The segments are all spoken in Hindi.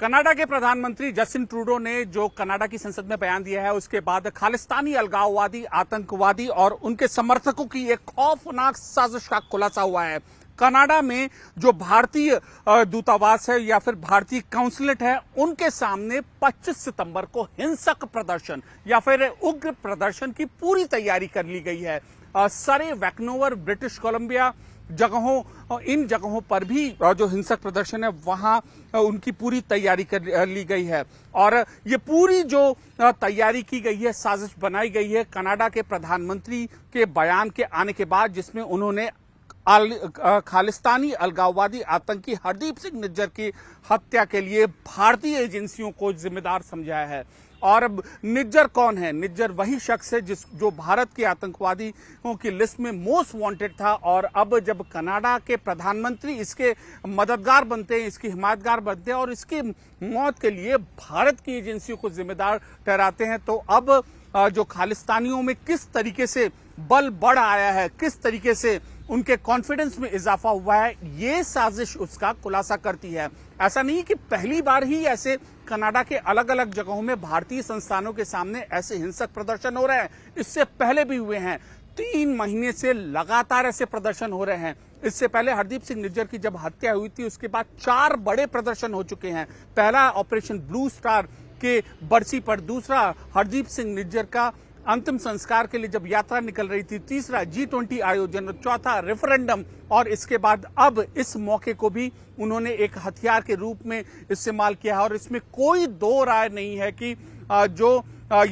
कनाडा के प्रधानमंत्री जस्टिन ट्रूडो ने जो कनाडा की संसद में बयान दिया है उसके बाद खालिस्तानी अलगाववादी आतंकवादी और उनके समर्थकों की एक खौफनाक साजिश का खुलासा हुआ है कनाडा में जो भारतीय दूतावास है या फिर भारतीय काउंसलेट है उनके सामने 25 सितंबर को हिंसक प्रदर्शन या फिर उग्र प्रदर्शन की पूरी तैयारी कर ली गई है सरे वैक्नोवर ब्रिटिश कोलंबिया जगहों इन जगहों पर भी जो हिंसक प्रदर्शन है वहां उनकी पूरी तैयारी कर ली गई है और ये पूरी जो तैयारी की गई है साजिश बनाई गई है कनाडा के प्रधानमंत्री के बयान के आने के बाद जिसमें उन्होंने खालिस्तानी अलगाववादी आतंकी हरदीप सिंह निज्जर की हत्या के लिए भारतीय एजेंसियों को जिम्मेदार समझाया है और अब निज्जर कौन है निज्जर वही शख्स है जिस जो भारत के आतंकवादियों की लिस्ट में मोस्ट वांटेड था और अब जब कनाडा के प्रधानमंत्री इसके मददगार बनते हैं इसकी हिमायतगार बनते हैं और इसकी मौत के लिए भारत की एजेंसियों को जिम्मेदार ठहराते हैं तो अब जो खालिस्तानियों में किस तरीके से बल बढ़ आया है किस तरीके से उनके कॉन्फिडेंस में इजाफा हुआ है ये साजिश उसका खुलासा करती है ऐसा नहीं कि पहली बार ही ऐसे कनाडा के अलग अलग जगहों में भारतीय संस्थानों के सामने ऐसे हिंसक प्रदर्शन हो रहे हैं इससे पहले भी हुए हैं तीन महीने से लगातार ऐसे प्रदर्शन हो रहे हैं इससे पहले हरदीप सिंह निज्जर की जब हत्या हुई थी उसके बाद चार बड़े प्रदर्शन हो चुके हैं पहला ऑपरेशन ब्लू स्टार के बरसी पर दूसरा हरदीप सिंह निज्जर का अंतिम संस्कार के लिए जब यात्रा निकल रही थी तीसरा जी ट्वेंटी आयोजन और चौथा रेफरेंडम और इसके बाद अब इस मौके को भी उन्होंने एक हथियार के रूप में इस्तेमाल किया है और इसमें कोई दो राय नहीं है कि जो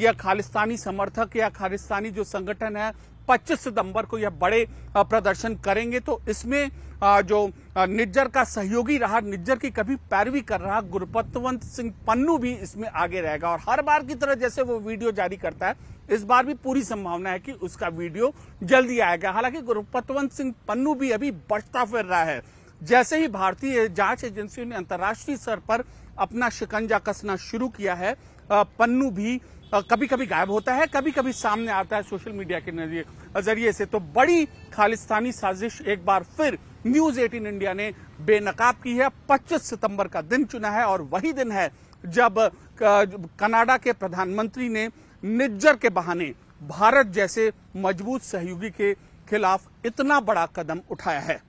या खालिस्तानी समर्थक या खालिस्तानी जो संगठन है 25 सितंबर को यह बड़े प्रदर्शन करेंगे तो इसमें जो निज्जर का सहयोगी रहा निज्जर की कभी पैरवी कर रहा गुरपतवंत सिंह पन्नू भी इसमें आगे रहेगा और हर बार की तरह जैसे वो वीडियो जारी करता है इस बार भी पूरी संभावना है कि उसका वीडियो जल्दी आएगा हालांकि गुरपतवंत सिंह पन्नू भी अभी बढ़ता फिर रहा है जैसे ही भारतीय जांच एजेंसियों ने अंतर्राष्ट्रीय स्तर पर अपना शिकंजा कसना शुरू किया है पन्नू भी कभी कभी गायब होता है कभी कभी सामने आता है सोशल मीडिया के जरिए से तो बड़ी खालिस्तानी साजिश एक बार फिर न्यूज 18 इंडिया ने बेनकाब की है 25 सितंबर का दिन चुना है और वही दिन है जब कनाडा के प्रधानमंत्री ने निज्जर के बहाने भारत जैसे मजबूत सहयोगी के खिलाफ इतना बड़ा कदम उठाया है